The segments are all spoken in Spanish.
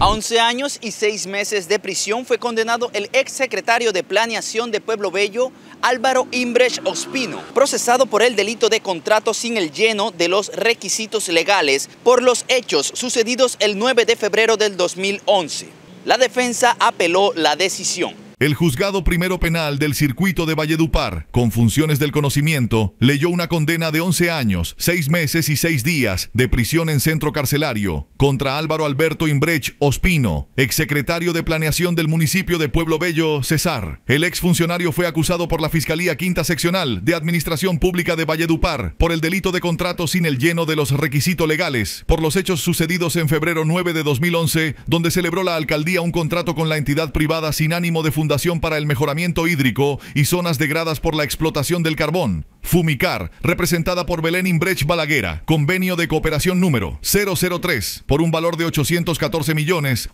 A 11 años y 6 meses de prisión fue condenado el exsecretario de Planeación de Pueblo Bello, Álvaro Imbres Ospino, procesado por el delito de contrato sin el lleno de los requisitos legales por los hechos sucedidos el 9 de febrero del 2011. La defensa apeló la decisión. El juzgado primero penal del circuito de Valledupar, con funciones del conocimiento, leyó una condena de 11 años, 6 meses y 6 días de prisión en centro carcelario contra Álvaro Alberto Imbrech Ospino, exsecretario de Planeación del municipio de Pueblo Bello, Cesar. El exfuncionario fue acusado por la Fiscalía Quinta Seccional de Administración Pública de Valledupar por el delito de contrato sin el lleno de los requisitos legales por los hechos sucedidos en febrero 9 de 2011, donde celebró la alcaldía un contrato con la entidad privada sin ánimo de fundación Fundación para el Mejoramiento Hídrico y zonas degradadas por la explotación del carbón. Fumicar, representada por Belén Imbrecht Balaguera, convenio de cooperación número 003, por un valor de 814 millones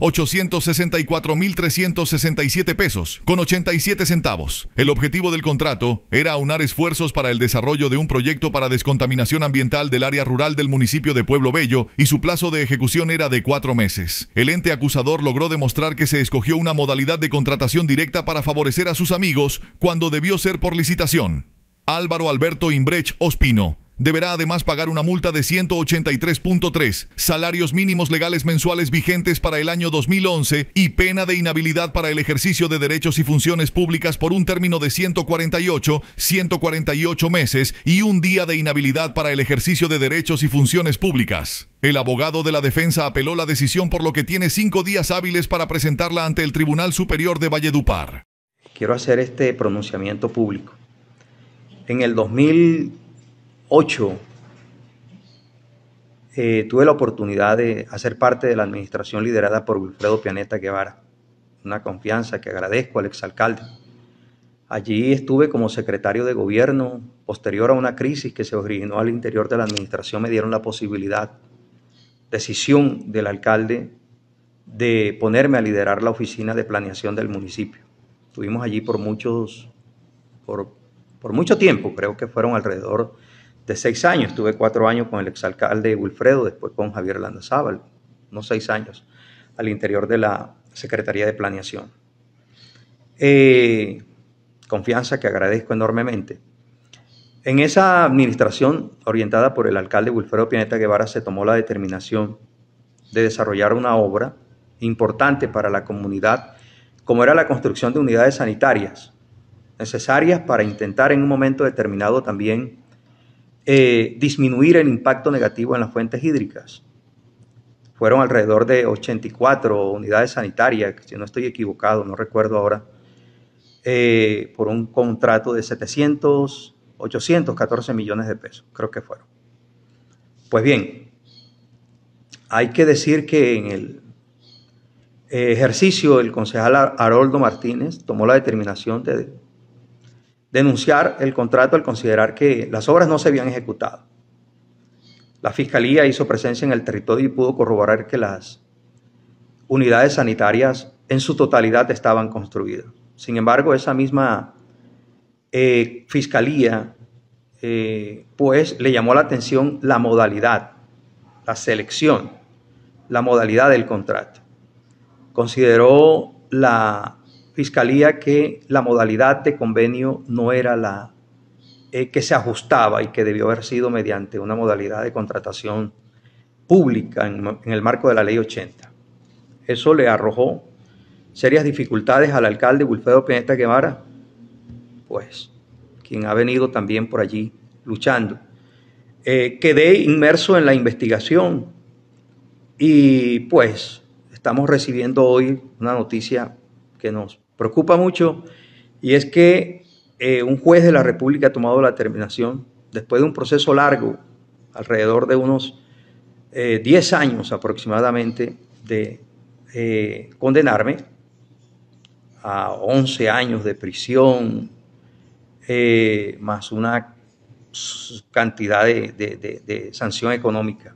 pesos, con 87 centavos. El objetivo del contrato era aunar esfuerzos para el desarrollo de un proyecto para descontaminación ambiental del área rural del municipio de Pueblo Bello y su plazo de ejecución era de cuatro meses. El ente acusador logró demostrar que se escogió una modalidad de contratación directa para favorecer a sus amigos cuando debió ser por licitación. Álvaro Alberto Imbrech Ospino deberá además pagar una multa de 183.3, salarios mínimos legales mensuales vigentes para el año 2011 y pena de inhabilidad para el ejercicio de derechos y funciones públicas por un término de 148, 148 meses y un día de inhabilidad para el ejercicio de derechos y funciones públicas. El abogado de la defensa apeló la decisión por lo que tiene cinco días hábiles para presentarla ante el Tribunal Superior de Valledupar. Quiero hacer este pronunciamiento público en el 2008 eh, tuve la oportunidad de hacer parte de la administración liderada por Wilfredo Pianeta Guevara, una confianza que agradezco al exalcalde. Allí estuve como secretario de gobierno. Posterior a una crisis que se originó al interior de la administración, me dieron la posibilidad, decisión del alcalde, de ponerme a liderar la oficina de planeación del municipio. Estuvimos allí por muchos, por por mucho tiempo, creo que fueron alrededor de seis años. estuve cuatro años con el exalcalde Wilfredo, después con Javier Landazábal, unos seis años, al interior de la Secretaría de Planeación. Eh, confianza que agradezco enormemente. En esa administración, orientada por el alcalde Wilfredo Pianeta Guevara, se tomó la determinación de desarrollar una obra importante para la comunidad, como era la construcción de unidades sanitarias necesarias para intentar en un momento determinado también eh, disminuir el impacto negativo en las fuentes hídricas. Fueron alrededor de 84 unidades sanitarias, si no estoy equivocado, no recuerdo ahora, eh, por un contrato de 700, 814 millones de pesos, creo que fueron. Pues bien, hay que decir que en el eh, ejercicio el concejal Haroldo Martínez tomó la determinación de denunciar el contrato al considerar que las obras no se habían ejecutado. La Fiscalía hizo presencia en el territorio y pudo corroborar que las unidades sanitarias en su totalidad estaban construidas. Sin embargo, esa misma eh, Fiscalía eh, pues le llamó la atención la modalidad, la selección, la modalidad del contrato. Consideró la Fiscalía que la modalidad de convenio no era la eh, que se ajustaba y que debió haber sido mediante una modalidad de contratación pública en, el marco de la Ley 80. Eso le arrojó serias dificultades al alcalde Wilfredo Pineta Guevara, pues quien ha venido también por allí luchando. Eh, quedé inmerso en la investigación y pues estamos recibiendo hoy una noticia que nos preocupa mucho y es que eh, un juez de la República ha tomado la determinación, después de un proceso largo, alrededor de unos 10 eh, años aproximadamente, de eh, condenarme a 11 años de prisión, más una cantidad de sanción económica.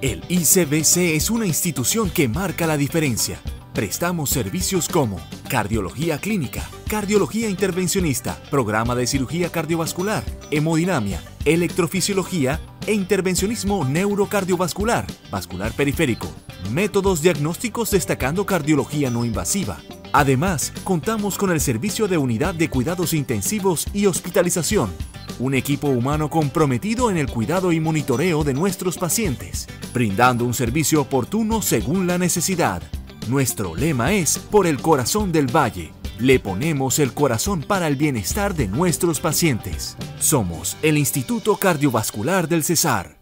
El ICBC es una institución que marca la diferencia Prestamos servicios como cardiología clínica, cardiología intervencionista, programa de cirugía cardiovascular, hemodinamia, electrofisiología e intervencionismo neurocardiovascular, vascular periférico, métodos diagnósticos destacando cardiología no invasiva. Además, contamos con el servicio de unidad de cuidados intensivos y hospitalización, un equipo humano comprometido en el cuidado y monitoreo de nuestros pacientes, brindando un servicio oportuno según la necesidad. Nuestro lema es Por el corazón del valle. Le ponemos el corazón para el bienestar de nuestros pacientes. Somos el Instituto Cardiovascular del Cesar.